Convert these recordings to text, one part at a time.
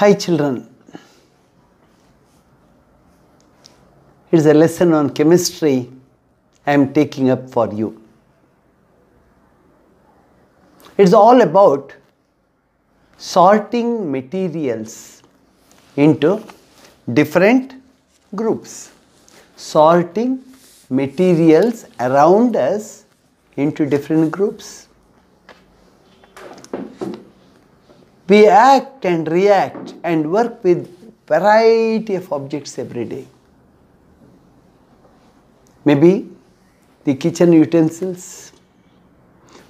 Hi children. It is a lesson on chemistry I am taking up for you. It is all about sorting materials into different groups. Sorting materials around us into different groups. We act and react and work with variety of objects every day. Maybe the kitchen utensils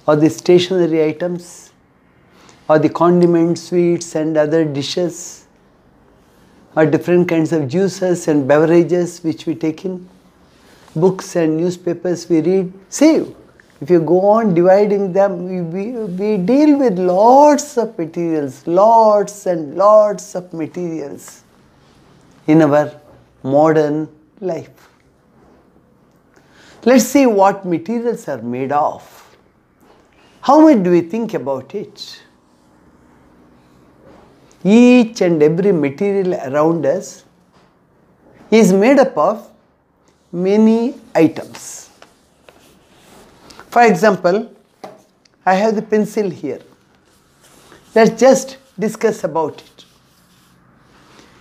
or the stationery items or the condiment sweets and other dishes or different kinds of juices and beverages which we take in, books and newspapers we read, save. If you go on dividing them, we, we, we deal with lots of materials, lots and lots of materials in our modern life. Let's see what materials are made of. How much do we think about it? Each and every material around us is made up of many items. For example, I have the pencil here. Let's just discuss about it.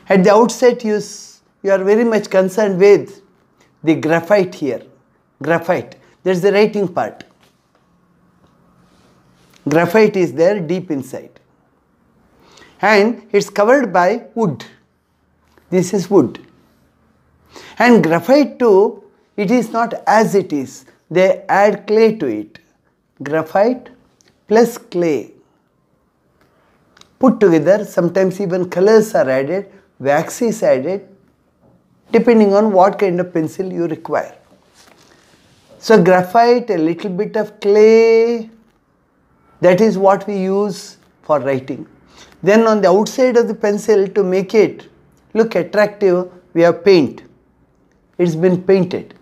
At the outset, you, you are very much concerned with the graphite here. Graphite, that's the writing part. Graphite is there deep inside. And it's covered by wood. This is wood. And graphite too, it is not as it is they add clay to it. Graphite plus clay. Put together, sometimes even colors are added, wax is added, depending on what kind of pencil you require. So graphite, a little bit of clay, that is what we use for writing. Then on the outside of the pencil to make it look attractive, we have paint. It's been painted.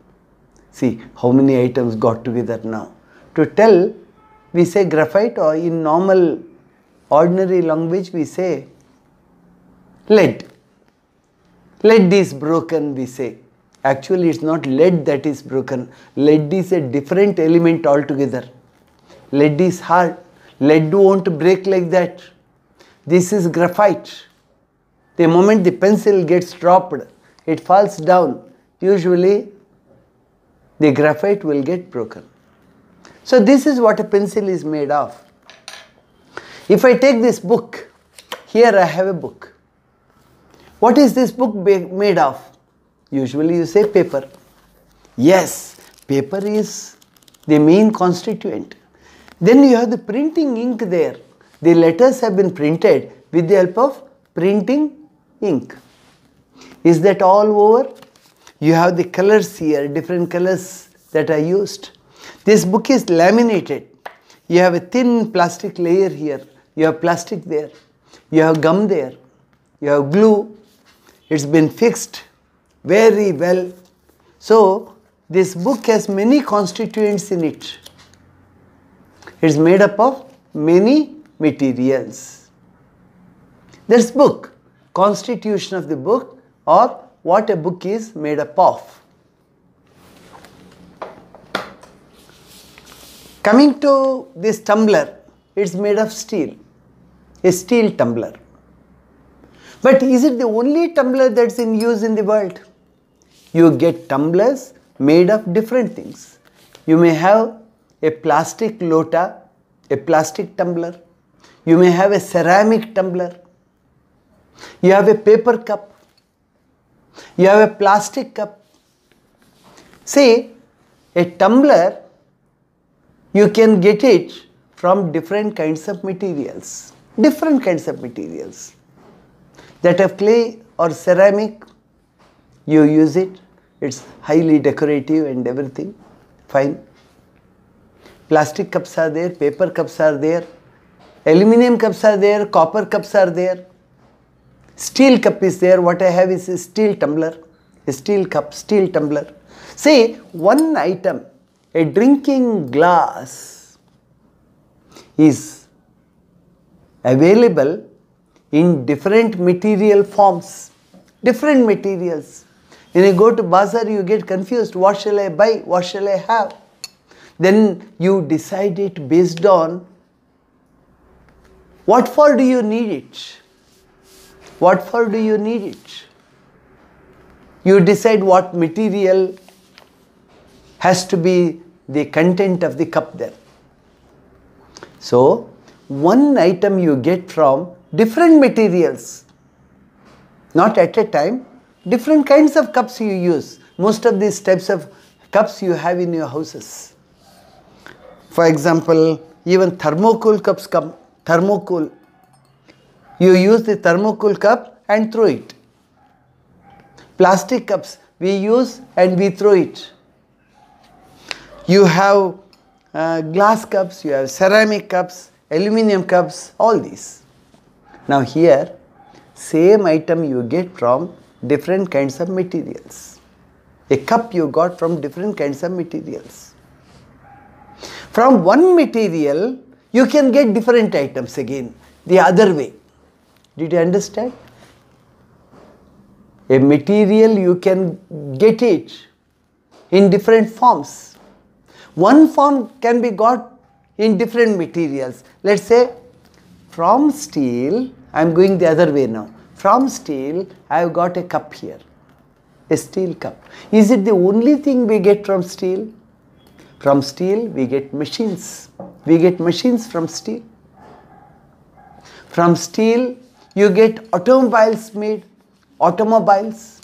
See how many items got together now. To tell, we say graphite or in normal ordinary language we say lead. Lead is broken we say. Actually it's not lead that is broken. Lead is a different element altogether. Lead is hard. Lead won't break like that. This is graphite. The moment the pencil gets dropped, it falls down. Usually the graphite will get broken. So this is what a pencil is made of. If I take this book, here I have a book. What is this book made of? Usually you say paper. Yes, paper is the main constituent. Then you have the printing ink there. The letters have been printed with the help of printing ink. Is that all over? You have the colors here, different colors that are used. This book is laminated. You have a thin plastic layer here. You have plastic there. You have gum there. You have glue. It's been fixed very well. So, this book has many constituents in it. It's made up of many materials. This book, constitution of the book or what a book is made up of. Coming to this tumbler, it's made of steel, a steel tumbler. But is it the only tumbler that's in use in the world? You get tumblers made of different things. You may have a plastic lota, a plastic tumbler. You may have a ceramic tumbler. You have a paper cup. You have a plastic cup. Say, a tumbler, you can get it from different kinds of materials. Different kinds of materials. That of clay or ceramic, you use it. It's highly decorative and everything. Fine. Plastic cups are there, paper cups are there, aluminum cups are there, copper cups are there. Steel cup is there. What I have is a steel tumbler. A steel cup, steel tumbler. Say one item, a drinking glass is available in different material forms, different materials. When you go to bazaar, you get confused. What shall I buy? What shall I have? Then you decide it based on what for do you need it? What for do you need it? You decide what material has to be the content of the cup there. So, one item you get from different materials, not at a time, different kinds of cups you use. Most of these types of cups you have in your houses. For example, even thermocol cups come, thermocol you use the thermocool cup and throw it. Plastic cups we use and we throw it. You have uh, glass cups, you have ceramic cups, aluminium cups, all these. Now here, same item you get from different kinds of materials. A cup you got from different kinds of materials. From one material, you can get different items again, the other way. Did you understand? A material you can get it in different forms. One form can be got in different materials. Let's say from steel, I am going the other way now. From steel, I have got a cup here, a steel cup. Is it the only thing we get from steel? From steel, we get machines. We get machines from steel. From steel, you get automobiles made, automobiles.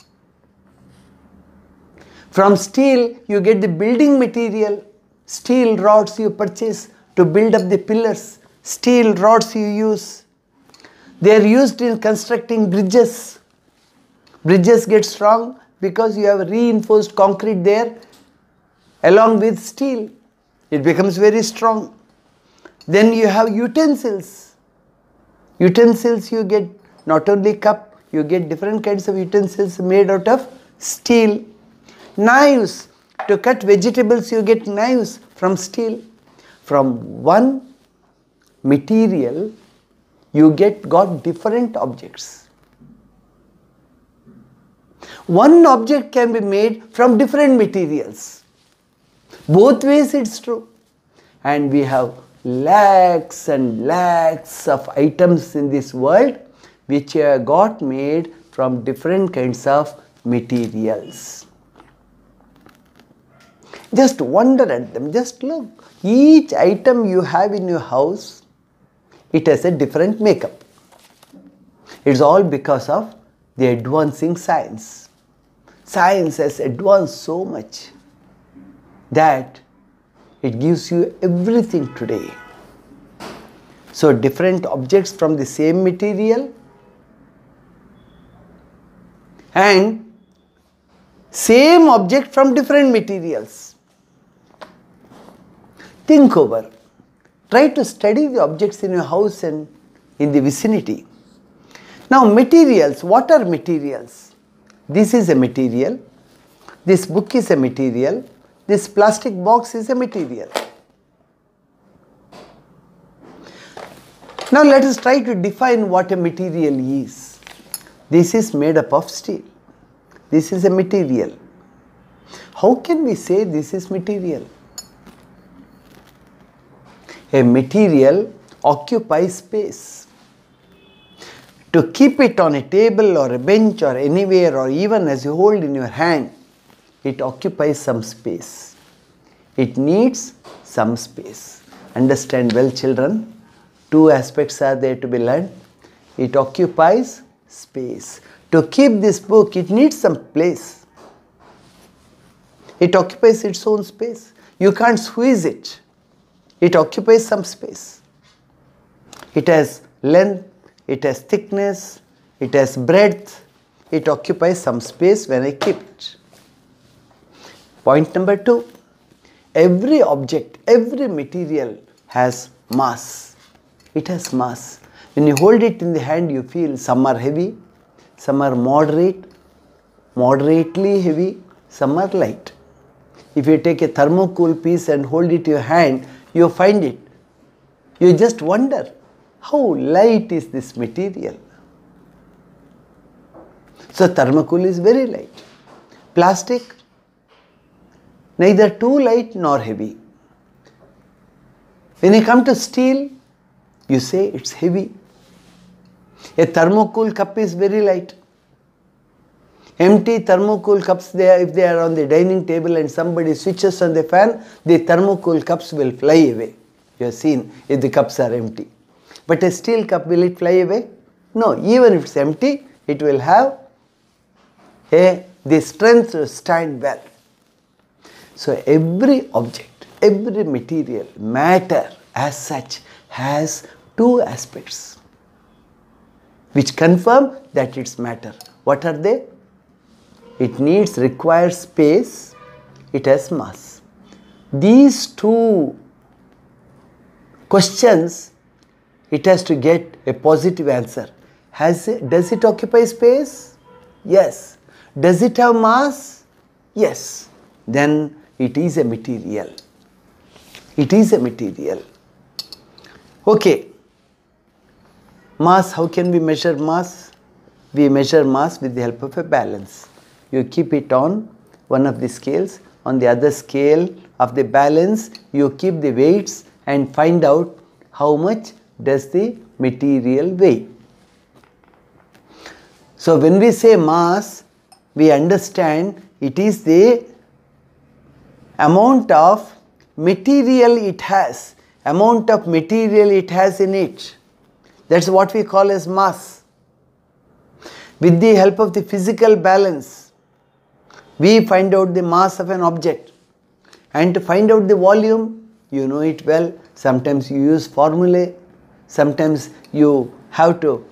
From steel, you get the building material, steel rods you purchase to build up the pillars, steel rods you use. They are used in constructing bridges. Bridges get strong because you have reinforced concrete there along with steel. It becomes very strong. Then you have utensils Utensils you get not only cup, you get different kinds of utensils made out of steel. Knives, to cut vegetables you get knives from steel. From one material you get got different objects. One object can be made from different materials. Both ways it's true. And we have lakhs and lakhs of items in this world which got made from different kinds of materials. Just wonder at them, just look. Each item you have in your house, it has a different makeup. It's all because of the advancing science. Science has advanced so much that it gives you everything today. So different objects from the same material and same object from different materials. Think over. Try to study the objects in your house and in the vicinity. Now materials, what are materials? This is a material. This book is a material. This plastic box is a material. Now let us try to define what a material is. This is made up of steel. This is a material. How can we say this is material? A material occupies space. To keep it on a table or a bench or anywhere or even as you hold in your hand it occupies some space. It needs some space. Understand well, children. Two aspects are there to be learned. It occupies space. To keep this book, it needs some place. It occupies its own space. You can't squeeze it. It occupies some space. It has length, it has thickness, it has breadth. It occupies some space when I keep it. Point number two, every object, every material has mass. It has mass. When you hold it in the hand, you feel some are heavy, some are moderate, moderately heavy, some are light. If you take a thermocol piece and hold it in your hand, you find it. You just wonder, how light is this material? So thermocol is very light. Plastic, neither too light nor heavy. When you come to steel, you say it's heavy. A thermocol cup is very light. Empty thermocol cups, they are, if they are on the dining table and somebody switches on the fan, the thermocol cups will fly away. You have seen if the cups are empty. But a steel cup, will it fly away? No, even if it's empty, it will have a, the strength to stand well. So every object, every material, matter as such has two aspects which confirm that it's matter. What are they? It needs, requires space, it has mass. These two questions, it has to get a positive answer. Has it, does it occupy space? Yes. Does it have mass? Yes. Then it is a material. It is a material. Okay. Mass, how can we measure mass? We measure mass with the help of a balance. You keep it on one of the scales. On the other scale of the balance, you keep the weights and find out how much does the material weigh. So when we say mass, we understand it is the amount of material it has, amount of material it has in it. That's what we call as mass. With the help of the physical balance, we find out the mass of an object. And to find out the volume, you know it well. Sometimes you use formulae, sometimes you have to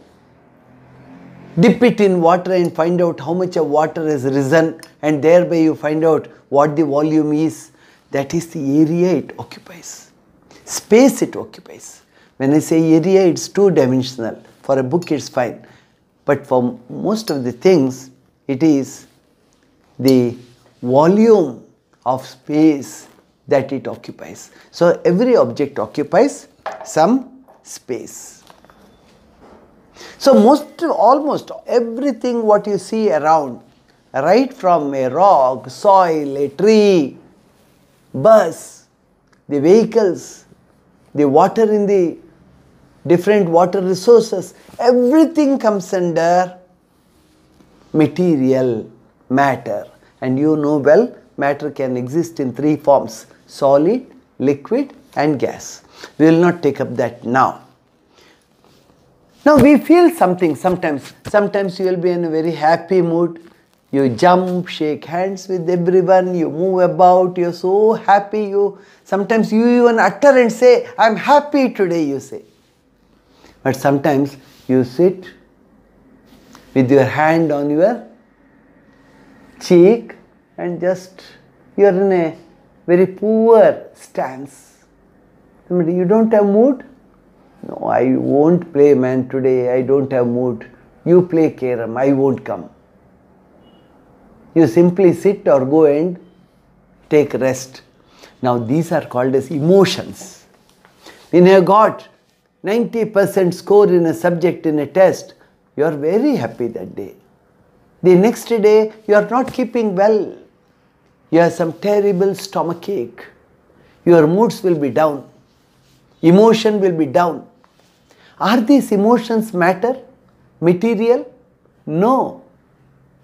dip it in water and find out how much of water has risen and thereby you find out what the volume is. That is the area it occupies, space it occupies. When I say area, it's two dimensional. For a book, it's fine. But for most of the things, it is the volume of space that it occupies. So every object occupies some space. So most, almost everything what you see around, right from a rock, soil, a tree, bus, the vehicles, the water in the different water resources, everything comes under material matter. And you know well, matter can exist in three forms, solid, liquid and gas. We will not take up that now. Now we feel something sometimes. Sometimes you will be in a very happy mood. You jump, shake hands with everyone, you move about, you're so happy. You sometimes you even utter and say, I'm happy today, you say. But sometimes you sit with your hand on your cheek and just you're in a very poor stance. You don't have mood, no, I won't play, man, today. I don't have mood. You play Karam, I won't come. You simply sit or go and take rest. Now, these are called as emotions. When you got 90% score in a subject in a test, you are very happy that day. The next day, you are not keeping well. You have some terrible stomachache. Your moods will be down. Emotion will be down. Are these emotions matter? Material? No.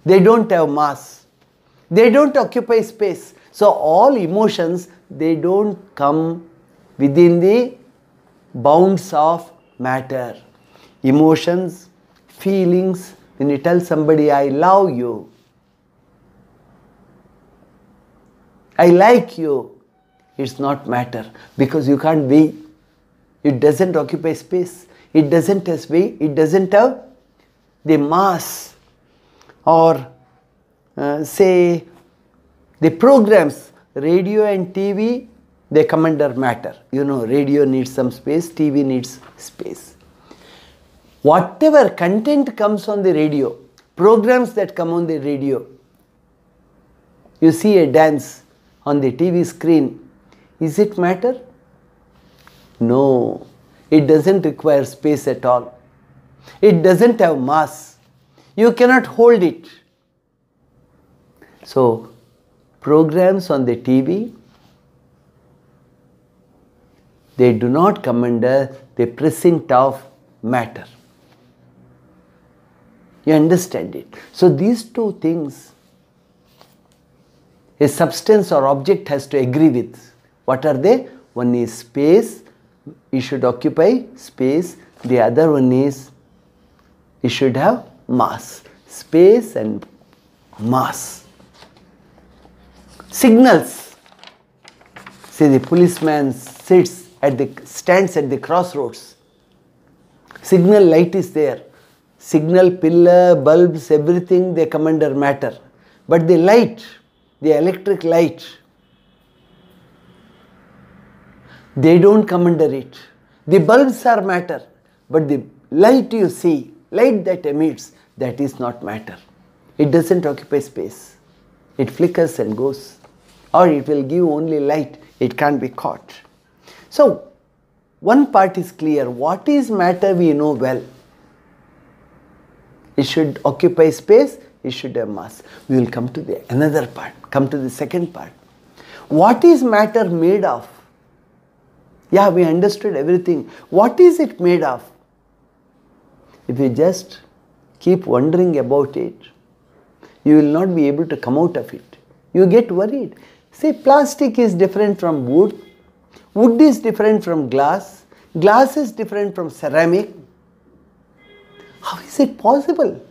They don't have mass. They don't occupy space. So all emotions, they don't come within the bounds of matter. Emotions, feelings, when you tell somebody, I love you, I like you, it's not matter because you can't be. It doesn't occupy space it doesn't has weight, it doesn't have the mass or uh, say the programs radio and TV they come under matter. You know radio needs some space, TV needs space. Whatever content comes on the radio, programs that come on the radio, you see a dance on the TV screen, is it matter? No. It doesn't require space at all. It doesn't have mass. You cannot hold it. So, programs on the TV, they do not come under the precinct of matter. You understand it. So, these two things a substance or object has to agree with. What are they? One is space it should occupy space. The other one is it should have mass. Space and mass. Signals. See the policeman sits at the stands at the crossroads. Signal light is there. Signal pillar, bulbs, everything they commander matter. But the light, the electric light they don't come under it. The bulbs are matter, but the light you see, light that emits, that is not matter. It doesn't occupy space. It flickers and goes, or it will give only light, it can't be caught. So, one part is clear what is matter we know well. It should occupy space, it should have mass. We will come to the another part, come to the second part. What is matter made of? Yeah, we understood everything. What is it made of? If you just keep wondering about it, you will not be able to come out of it. You get worried. See, plastic is different from wood, wood is different from glass, glass is different from ceramic. How is it possible?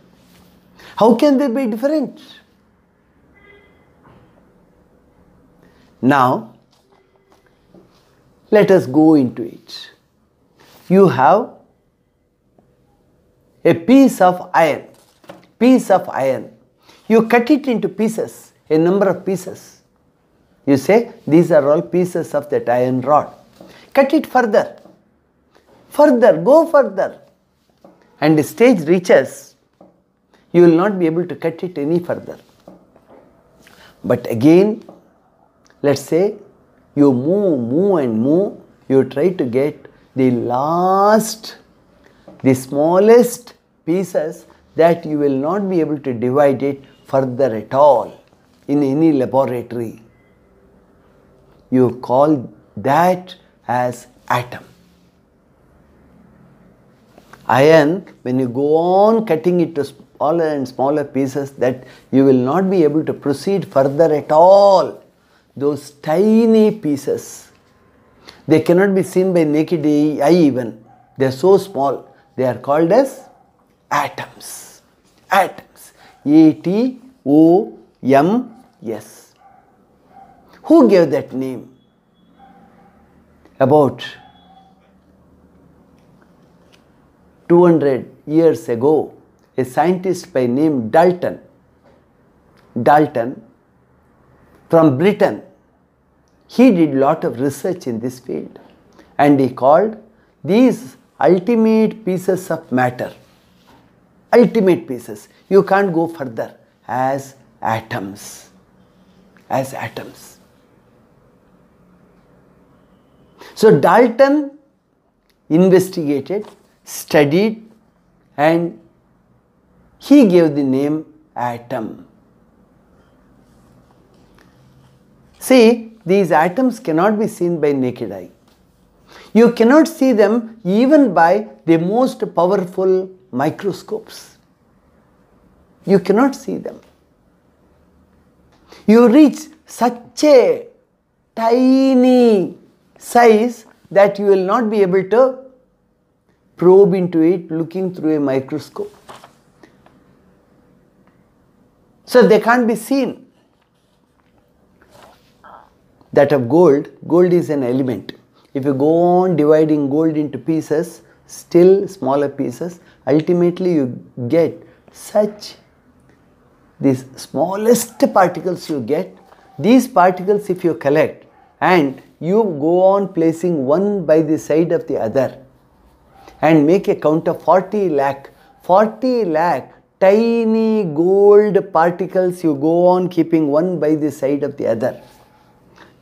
How can they be different? Now, let us go into it. You have a piece of iron. Piece of iron. You cut it into pieces, a number of pieces. You say, these are all pieces of that iron rod. Cut it further. Further, go further. And the stage reaches, you will not be able to cut it any further. But again, let's say you move, move and move, you try to get the last, the smallest pieces that you will not be able to divide it further at all in any laboratory. You call that as atom. Iron, when you go on cutting it to smaller and smaller pieces, that you will not be able to proceed further at all those tiny pieces. They cannot be seen by naked eye even. They are so small. They are called as atoms. Atoms. A-T-O-M-S. Who gave that name? About 200 years ago, a scientist by name Dalton, Dalton from Britain, he did lot of research in this field and he called these ultimate pieces of matter, ultimate pieces, you can't go further as atoms, as atoms. So Dalton investigated, studied and he gave the name atom. See, these atoms cannot be seen by naked eye. You cannot see them even by the most powerful microscopes. You cannot see them. You reach such a tiny size that you will not be able to probe into it looking through a microscope. So they can't be seen that of gold, gold is an element. If you go on dividing gold into pieces, still smaller pieces, ultimately you get such these smallest particles you get. These particles if you collect and you go on placing one by the side of the other and make a count of 40 lakh, 40 lakh tiny gold particles you go on keeping one by the side of the other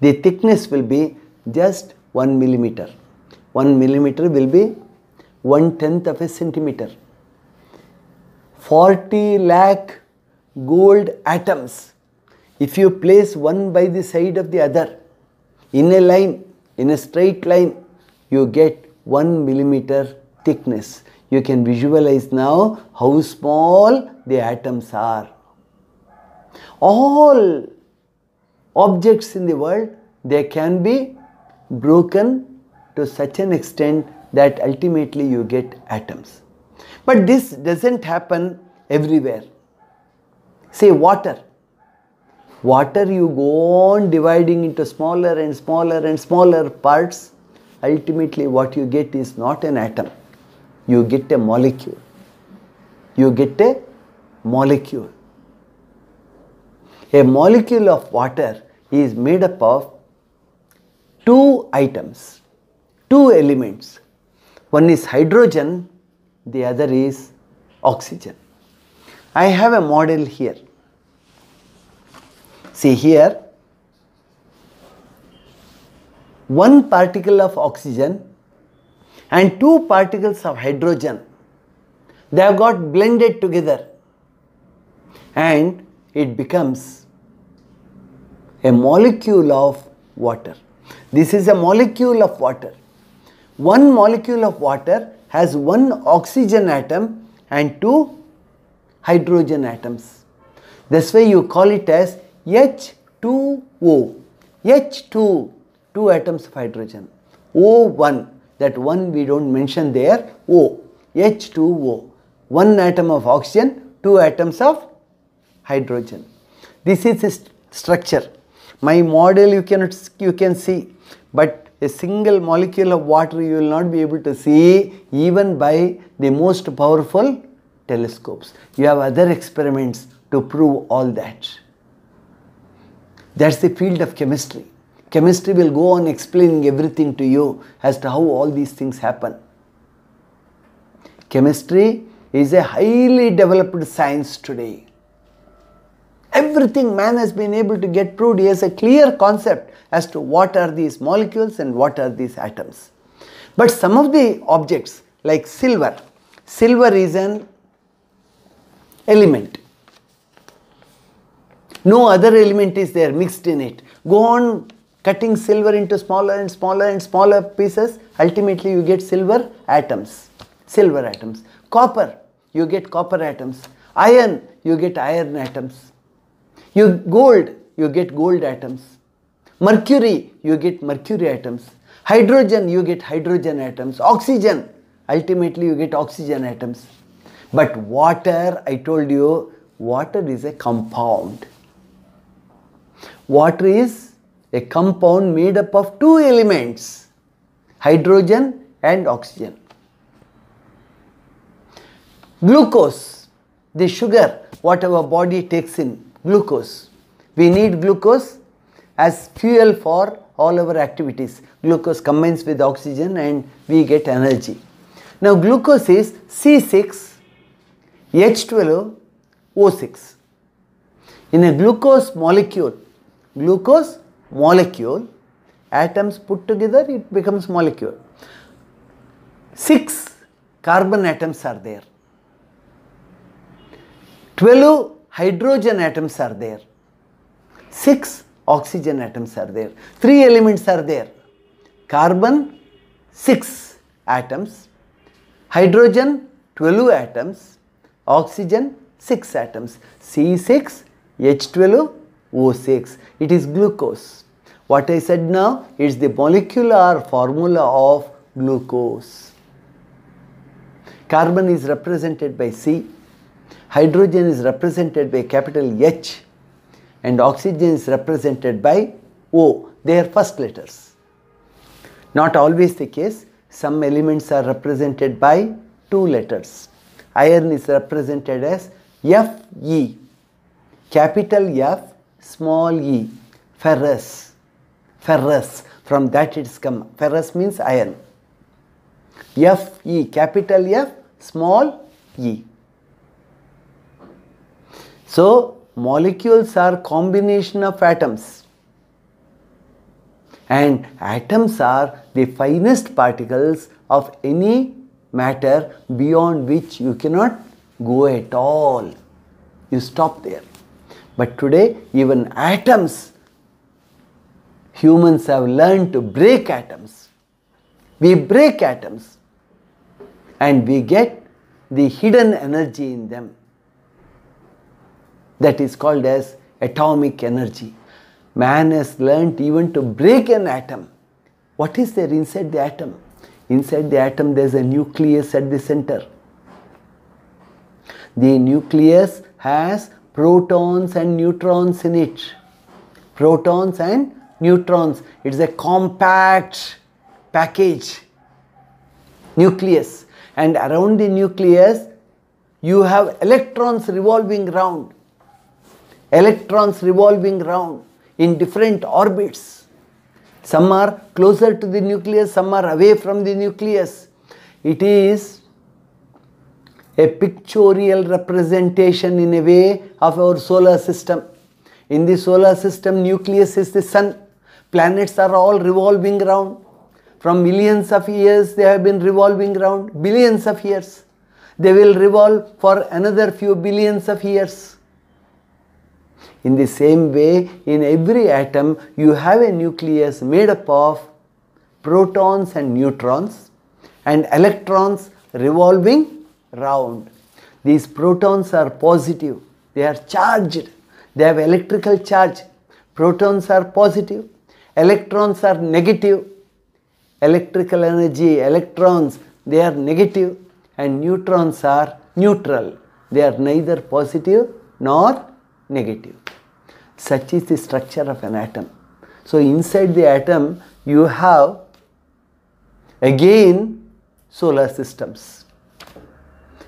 the thickness will be just 1 millimeter. 1 millimeter will be 1 tenth of a centimeter. 40 lakh gold atoms, if you place one by the side of the other in a line, in a straight line, you get 1 millimeter thickness. You can visualize now how small the atoms are. All objects in the world, they can be broken to such an extent that ultimately you get atoms. But this doesn't happen everywhere. Say water. Water you go on dividing into smaller and smaller and smaller parts. Ultimately what you get is not an atom. You get a molecule. You get a molecule. A molecule of water is made up of two items, two elements. One is hydrogen, the other is oxygen. I have a model here. See here, one particle of oxygen and two particles of hydrogen they have got blended together and it becomes a molecule of water. This is a molecule of water. One molecule of water has one oxygen atom and two hydrogen atoms. That's why you call it as H2O. H2, two atoms of hydrogen. O1, that one we don't mention there, O, H2O. One atom of oxygen, two atoms of hydrogen. This is its structure. My model you can, you can see, but a single molecule of water you will not be able to see even by the most powerful telescopes. You have other experiments to prove all that. That's the field of chemistry. Chemistry will go on explaining everything to you as to how all these things happen. Chemistry is a highly developed science today everything man has been able to get proved. He has a clear concept as to what are these molecules and what are these atoms. But some of the objects like silver, silver is an element. No other element is there mixed in it. Go on cutting silver into smaller and smaller and smaller pieces. Ultimately you get silver atoms, silver atoms. Copper, you get copper atoms. Iron, you get iron atoms. You gold, you get gold atoms. Mercury, you get mercury atoms. Hydrogen, you get hydrogen atoms. Oxygen, ultimately you get oxygen atoms. But water, I told you, water is a compound. Water is a compound made up of two elements, hydrogen and oxygen. Glucose, the sugar, whatever body takes in, glucose. We need glucose as fuel for all our activities. Glucose combines with oxygen and we get energy. Now glucose is C6H12O6. In a glucose molecule, glucose molecule, atoms put together it becomes molecule. 6 carbon atoms are there. 12 hydrogen atoms are there, 6 oxygen atoms are there, 3 elements are there, carbon 6 atoms, hydrogen 12 atoms, oxygen 6 atoms, C6, H12O6, it is glucose. What I said now is the molecular formula of glucose. Carbon is represented by C Hydrogen is represented by capital H and oxygen is represented by O, their first letters. Not always the case, some elements are represented by two letters. Iron is represented as FE, capital F, small e, ferrous, ferrous, from that it's come, ferrous means iron. F E, capital F, small e. So molecules are combination of atoms and atoms are the finest particles of any matter beyond which you cannot go at all. You stop there. But today even atoms, humans have learned to break atoms. We break atoms and we get the hidden energy in them that is called as atomic energy. Man has learnt even to break an atom. What is there inside the atom? Inside the atom there is a nucleus at the center. The nucleus has protons and neutrons in it. Protons and neutrons. It is a compact package, nucleus. And around the nucleus, you have electrons revolving round electrons revolving round in different orbits. Some are closer to the nucleus, some are away from the nucleus. It is a pictorial representation in a way of our solar system. In the solar system, nucleus is the sun. Planets are all revolving round. From millions of years, they have been revolving round, billions of years. They will revolve for another few billions of years. In the same way, in every atom, you have a nucleus made up of protons and neutrons and electrons revolving round. These protons are positive, they are charged, they have electrical charge. Protons are positive, electrons are negative. Electrical energy, electrons, they are negative and neutrons are neutral. They are neither positive nor negative. Such is the structure of an atom. So inside the atom you have again solar systems.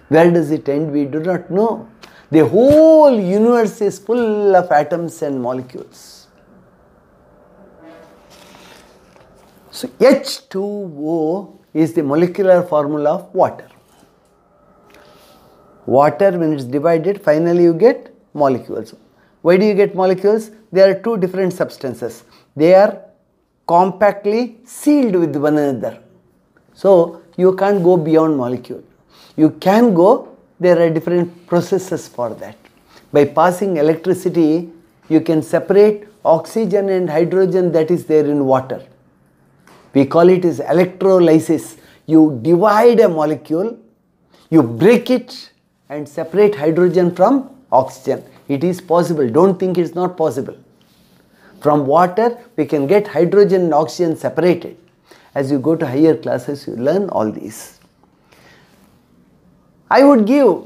Where does it end? We do not know. The whole universe is full of atoms and molecules. So H2O is the molecular formula of water. Water when it's divided finally you get molecules. Why do you get molecules? There are two different substances. They are compactly sealed with one another. So you can't go beyond molecule. You can go, there are different processes for that. By passing electricity, you can separate oxygen and hydrogen that is there in water. We call it is electrolysis. You divide a molecule, you break it and separate hydrogen from oxygen. It is possible. Don't think it's not possible. From water, we can get hydrogen and oxygen separated. As you go to higher classes, you learn all these. I would give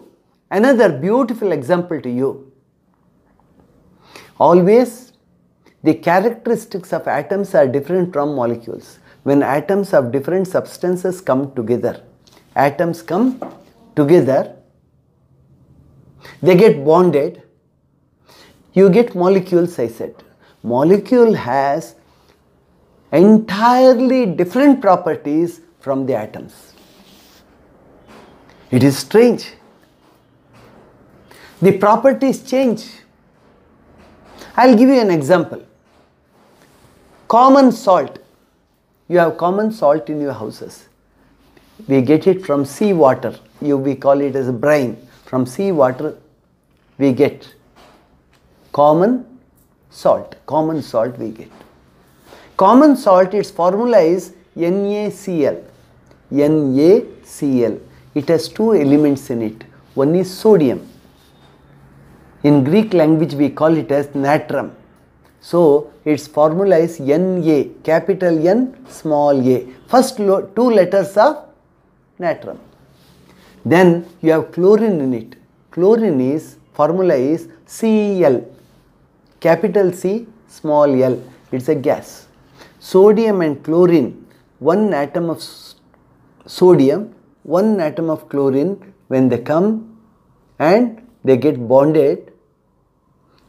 another beautiful example to you. Always, the characteristics of atoms are different from molecules. When atoms of different substances come together, atoms come together, they get bonded you get molecules I said. Molecule has entirely different properties from the atoms. It is strange. The properties change. I will give you an example. Common salt. You have common salt in your houses. We get it from sea water. You, we call it as brine. From sea water we get common salt, common salt we get. Common salt, its formula is NaCl, NaCl. It has two elements in it. One is sodium. In Greek language, we call it as natrum. So, its formula is Na, capital N, small a. First two letters of natrum. Then you have chlorine in it. Chlorine is, formula is Cl, capital C, small l. It's a gas. Sodium and chlorine, one atom of sodium, one atom of chlorine, when they come and they get bonded,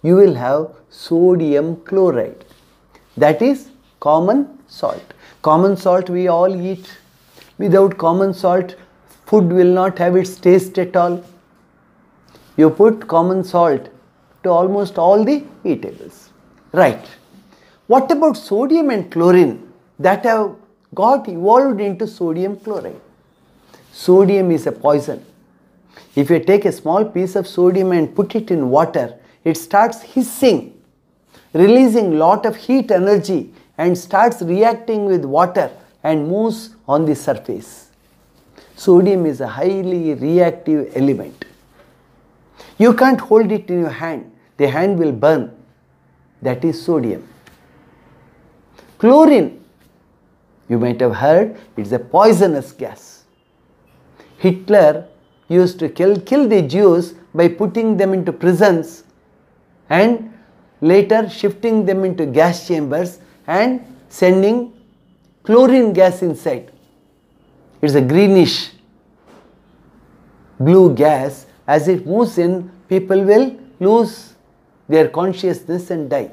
you will have sodium chloride. That is common salt. Common salt we all eat. Without common salt, food will not have its taste at all. You put common salt to almost all the eatables. Right. What about sodium and chlorine that have got evolved into sodium chloride? Sodium is a poison. If you take a small piece of sodium and put it in water, it starts hissing, releasing lot of heat energy and starts reacting with water and moves on the surface. Sodium is a highly reactive element. You can't hold it in your hand the hand will burn. That is sodium. Chlorine, you might have heard, it's a poisonous gas. Hitler used to kill, kill the Jews by putting them into prisons and later shifting them into gas chambers and sending chlorine gas inside. It's a greenish blue gas as it moves in people will lose their consciousness and die.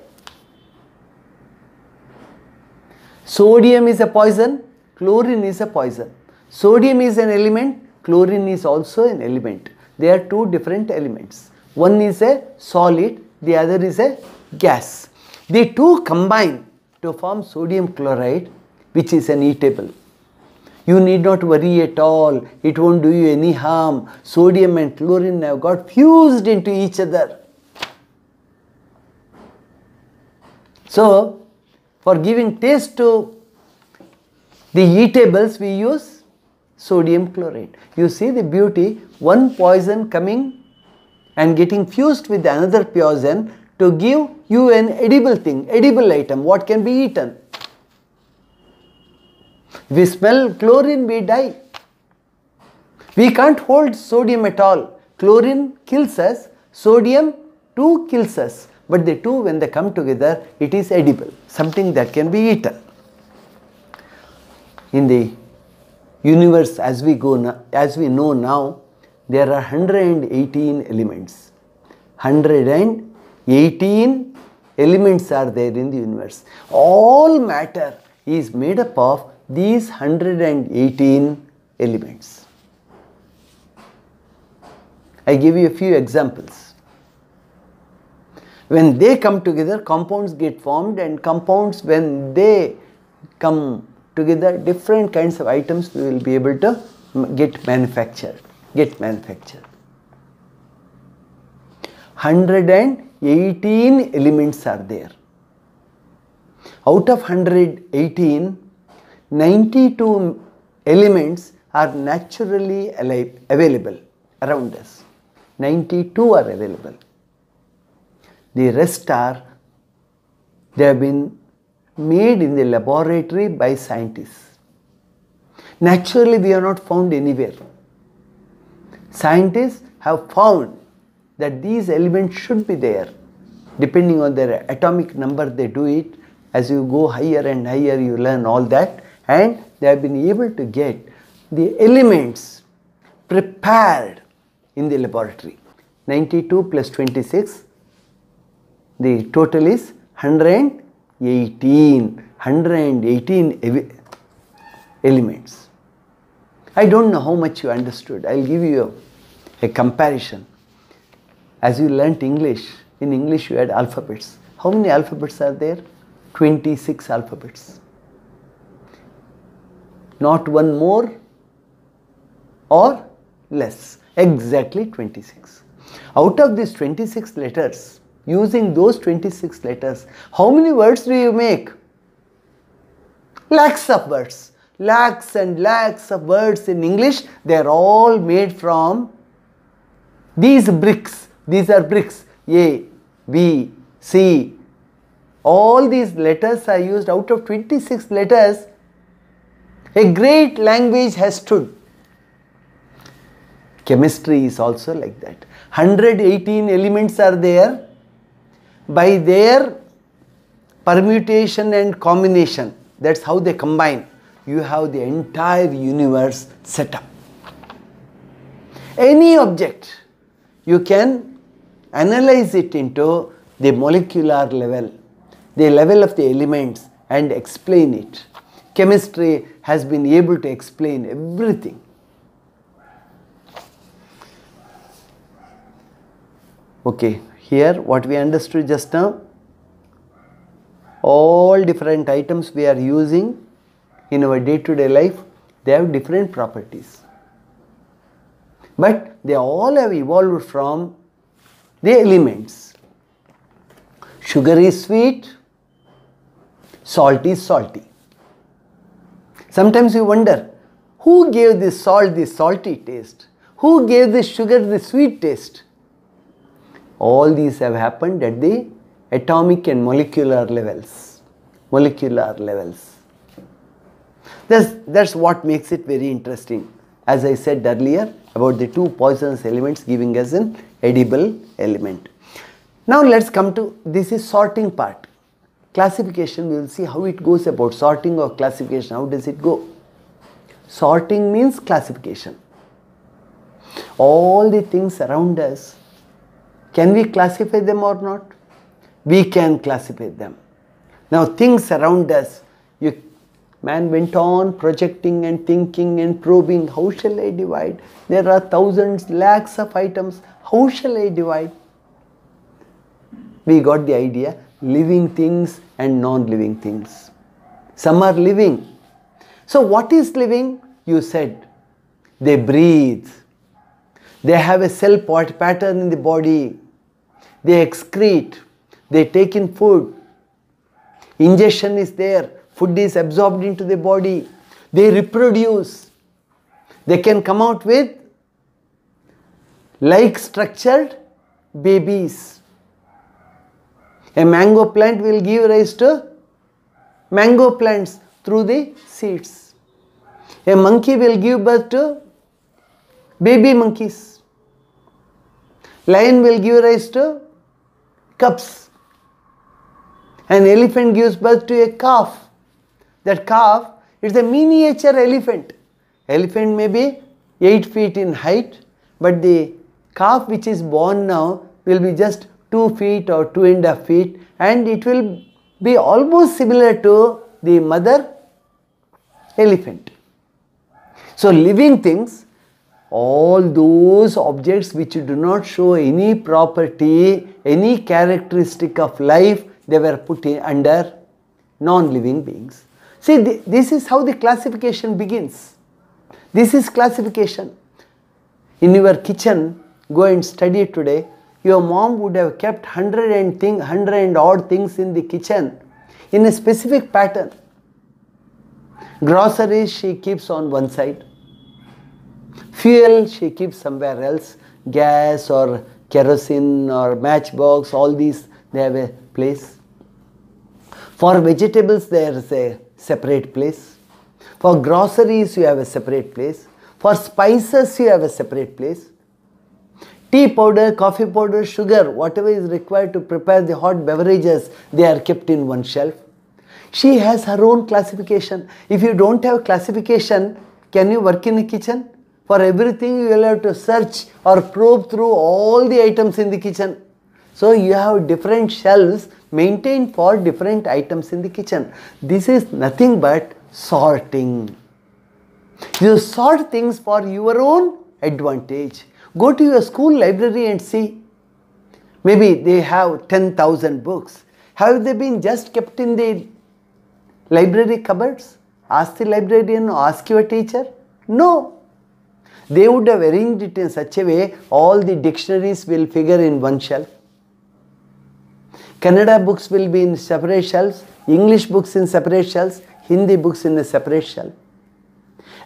Sodium is a poison, chlorine is a poison. Sodium is an element, chlorine is also an element. They are two different elements. One is a solid, the other is a gas. They two combine to form sodium chloride which is an eatable. You need not worry at all, it won't do you any harm. Sodium and chlorine have got fused into each other. So, for giving taste to the eatables we use sodium chloride. You see the beauty, one poison coming and getting fused with another poison to give you an edible thing, edible item, what can be eaten. We smell chlorine, we die. We can't hold sodium at all. Chlorine kills us, sodium too kills us but the two when they come together it is edible, something that can be eaten. In the universe as we go as we know now, there are 118 elements. 118 elements are there in the universe. All matter is made up of these 118 elements. I give you a few examples. When they come together, compounds get formed and compounds when they come together, different kinds of items we will be able to get manufactured, get manufactured. 118 elements are there. Out of 118, 92 elements are naturally available around us. 92 are available. The rest are, they have been made in the laboratory by scientists. Naturally, we are not found anywhere. Scientists have found that these elements should be there. Depending on their atomic number, they do it. As you go higher and higher, you learn all that. And they have been able to get the elements prepared in the laboratory. 92 plus 26 the total is 118, 118 elements. I do not know how much you understood. I will give you a, a comparison. As you learnt English, in English you had alphabets. How many alphabets are there? 26 alphabets. Not one more or less. Exactly 26. Out of these 26 letters, using those 26 letters. How many words do you make? Lakhs of words. Lakhs and lakhs of words in English, they are all made from these bricks. These are bricks. A, B, C. All these letters are used out of 26 letters. A great language has stood. Chemistry is also like that. 118 elements are there by their permutation and combination, that's how they combine, you have the entire universe set up. Any object, you can analyze it into the molecular level, the level of the elements and explain it. Chemistry has been able to explain everything. Okay. Here what we understood just now, uh, all different items we are using in our day-to-day -day life, they have different properties. But they all have evolved from the elements. Sugar is sweet, salt is salty. Sometimes we wonder, who gave this salt the salty taste? Who gave this sugar the sweet taste? all these have happened at the atomic and molecular levels. Molecular levels. That's, that's what makes it very interesting. As I said earlier about the two poisonous elements giving us an edible element. Now let's come to this is sorting part. Classification we will see how it goes about sorting or classification. How does it go? Sorting means classification. All the things around us can we classify them or not? We can classify them. Now things around us, you, man went on projecting and thinking and probing, how shall I divide? There are thousands, lakhs of items, how shall I divide? We got the idea, living things and non-living things. Some are living. So what is living? You said, they breathe. They have a cell pattern in the body they excrete, they take in food. Ingestion is there, food is absorbed into the body, they reproduce. They can come out with like structured babies. A mango plant will give rise to mango plants through the seeds. A monkey will give birth to baby monkeys. Lion will give rise to cups. An elephant gives birth to a calf. That calf is a miniature elephant. Elephant may be 8 feet in height, but the calf which is born now will be just 2 feet or 2 and a half feet and it will be almost similar to the mother elephant. So living things all those objects which do not show any property, any characteristic of life, they were put under non-living beings. See, th this is how the classification begins. This is classification. In your kitchen, go and study today, your mom would have kept 100 and, thing, 100 and odd things in the kitchen in a specific pattern. Groceries she keeps on one side Fuel she keeps somewhere else, gas or kerosene or matchbox, all these they have a place. For vegetables there is a separate place. For groceries you have a separate place. For spices you have a separate place. Tea powder, coffee powder, sugar, whatever is required to prepare the hot beverages, they are kept in one shelf. She has her own classification. If you don't have classification, can you work in a kitchen? For everything, you will have to search or probe through all the items in the kitchen. So you have different shelves maintained for different items in the kitchen. This is nothing but sorting. You sort things for your own advantage. Go to your school library and see. Maybe they have 10,000 books. Have they been just kept in the library cupboards? Ask the librarian or ask your teacher. No. They would have arranged it in such a way all the dictionaries will figure in one shelf. Kannada books will be in separate shelves, English books in separate shelves, Hindi books in a separate shelf.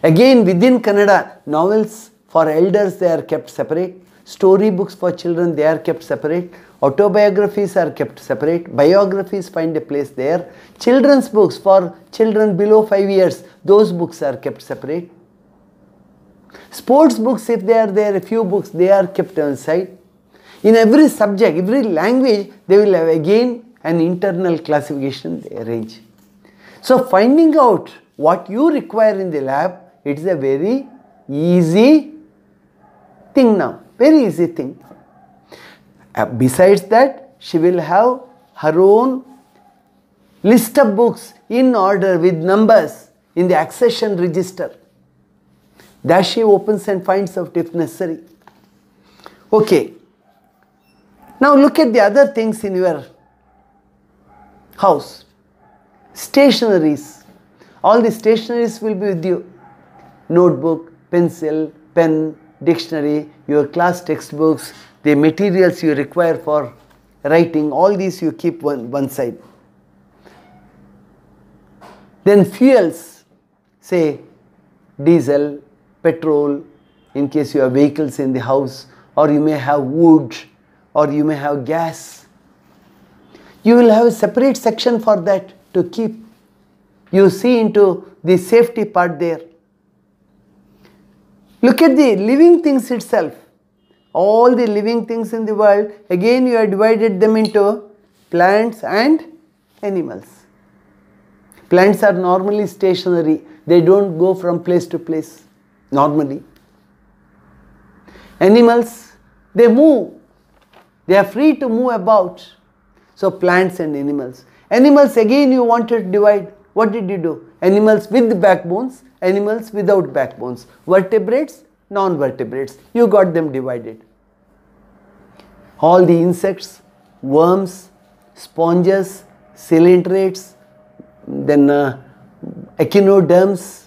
Again within Kannada, novels for elders they are kept separate, story books for children they are kept separate, autobiographies are kept separate, biographies find a place there, children's books for children below 5 years, those books are kept separate. Sports books, if they are there, a few books, they are kept on side. In every subject, every language, they will have again an internal classification they arrange. So finding out what you require in the lab, it is a very easy thing now. Very easy thing. Uh, besides that, she will have her own list of books in order with numbers in the accession register. Dashi opens and finds out if necessary. Okay. Now look at the other things in your house. Stationaries. All the stationaries will be with you. Notebook, pencil, pen, dictionary, your class textbooks, the materials you require for writing, all these you keep one, one side. Then fuels, say diesel, petrol in case you have vehicles in the house, or you may have wood, or you may have gas. You will have a separate section for that to keep. You see into the safety part there. Look at the living things itself. All the living things in the world, again you have divided them into plants and animals. Plants are normally stationary, they don't go from place to place normally. Animals, they move, they are free to move about. So, plants and animals. Animals again you wanted to divide. What did you do? Animals with backbones, animals without backbones, vertebrates, non-vertebrates. You got them divided. All the insects, worms, sponges, ciliatrates, then uh, echinoderms,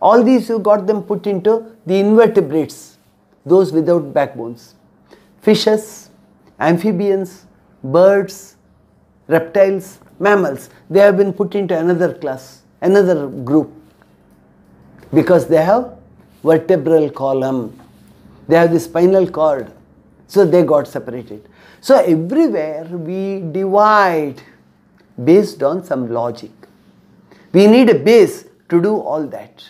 all these you got them put into the invertebrates, those without backbones. Fishes, amphibians, birds, reptiles, mammals, they have been put into another class, another group because they have vertebral column, they have the spinal cord, so they got separated. So everywhere we divide based on some logic. We need a base to do all that.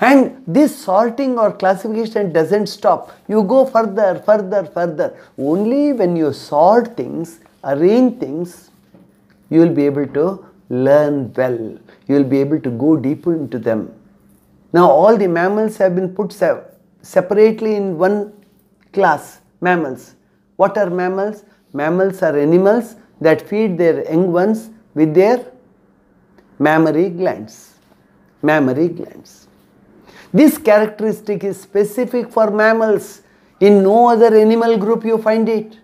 And this sorting or classification doesn't stop. You go further, further, further. Only when you sort things, arrange things, you will be able to learn well. You will be able to go deeper into them. Now all the mammals have been put se separately in one class, mammals. What are mammals? Mammals are animals that feed their young ones with their mammary glands. Mammary glands. This characteristic is specific for mammals. In no other animal group you find it.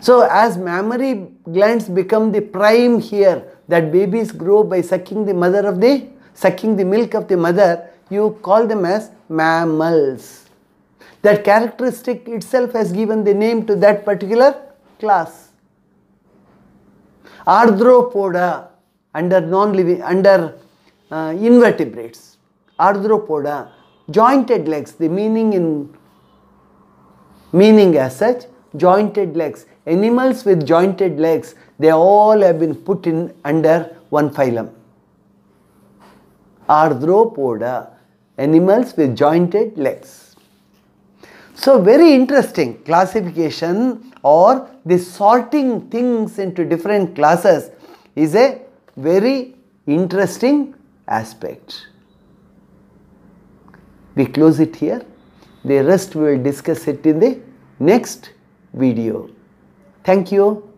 So as mammary glands become the prime here, that babies grow by sucking the mother of the, sucking the milk of the mother, you call them as mammals. That characteristic itself has given the name to that particular class. Arthropoda under non-living, under uh, invertebrates arthropoda, jointed legs, the meaning in meaning as such, jointed legs. Animals with jointed legs, they all have been put in under one phylum. Arthropoda, animals with jointed legs. So very interesting classification or the sorting things into different classes is a very interesting aspect we close it here. The rest we will discuss it in the next video. Thank you.